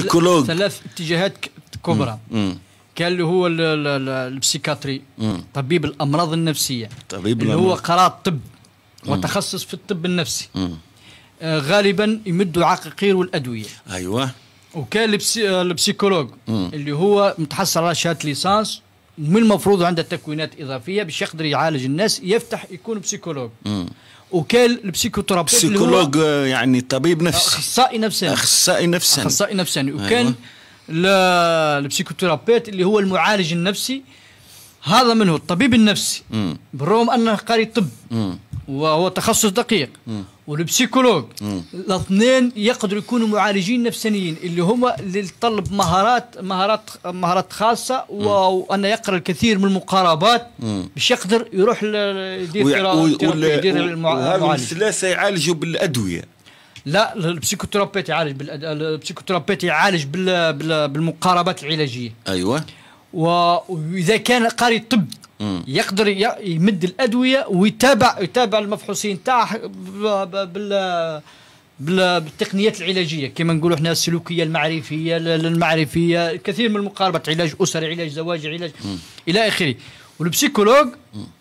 سيكولوج ثلاث اتجاهات كبرى كان اللي هو البسيكاتري طبيب الامراض النفسيه طبيب اللي هو قرار الطب وتخصص في الطب النفسي آه غالبا يمدوا عقاقير والادويه ايوه وكان البسيكولوج اللي هو متحصل على شهاده ليسانس من المفروض عنده تكوينات اضافيه باش يقدر يعالج الناس يفتح يكون بسيكولوج وكان البسيكوثيرابيست بسيكولوج آه، يعني طبيب نفسي اخصائي نفساني اخصائي نفساني اخصائي نفساني أيوة. وكان أيوة. اللي هو المعالج النفسي هذا منه الطبيب النفسي مم. بالرغم انه قاري طب مم. وهو تخصص دقيق والبسيكولوج الاثنين يقدروا يكونوا معالجين نفسانيين اللي هما اللي تطلب مهارات مهارات مهارات خاصه وانه يقرا الكثير من المقاربات باش يقدر يروح يدير يدير المعالج الثلاثه يعالجوا بالادويه لا البسيكوترابيت يعالج بالأد... يعالج بال... بال... بالمقاربات العلاجيه ايوه واذا كان قاري الطب يقدر يمد الادويه ويتابع يتابع المفحوصين تاعه بال بالتقنيات العلاجيه كما نقولوا احنا السلوكيه المعرفيه المعرفيه كثير من المقاربه علاج اسري علاج زواجي علاج م. الى اخره والبسيكولوج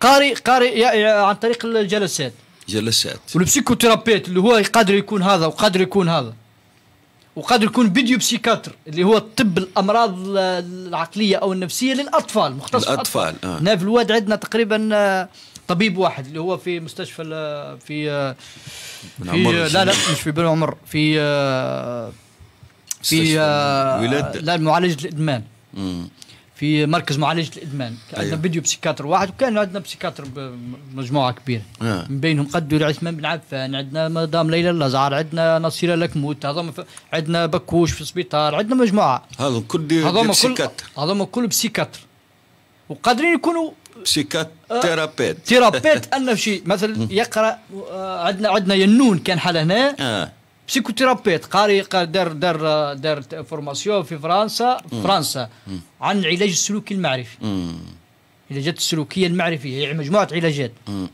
قاري قاري عن طريق الجلسات جلسات والبسيكوثيرابيت اللي هو قادر يكون هذا وقادر يكون هذا وقادر يكون بيديو بسيكاتر اللي هو الطب الامراض العقليه او النفسيه للاطفال مختص الاطفال آه. هنا في الواد عندنا تقريبا آه، طبيب واحد اللي هو في مستشفى في آه، في آه، لا لا مش في بن عمر في في لا المعالج الادمان في مركز معالجه الادمان كان عندنا أيوه. فيديو بسيكاتر واحد وكان عندنا بسيكاتر مجموعه كبيره آه. من بينهم قدو عثمان بن عفان عندنا مدام ليلى الازعار عندنا نصيره لكموت هذوما عندنا بكوش في السبيطار عندنا مجموعه هذوما كل هذوما كل هذوما كل بسيكاتر وقادرين يكونوا آه، بسيكات تيرابيت تيرابيت انه شيء مثلا يقرا آه، عندنا عندنا ينون كان حاله هنا آه. بسيكوثيرابيت قاري دار دار دار فورماسيون في فرنسا في فرنسا عن العلاج السلوكي المعرفي علاجات السلوكيه المعرفيه يعني مجموعه علاجات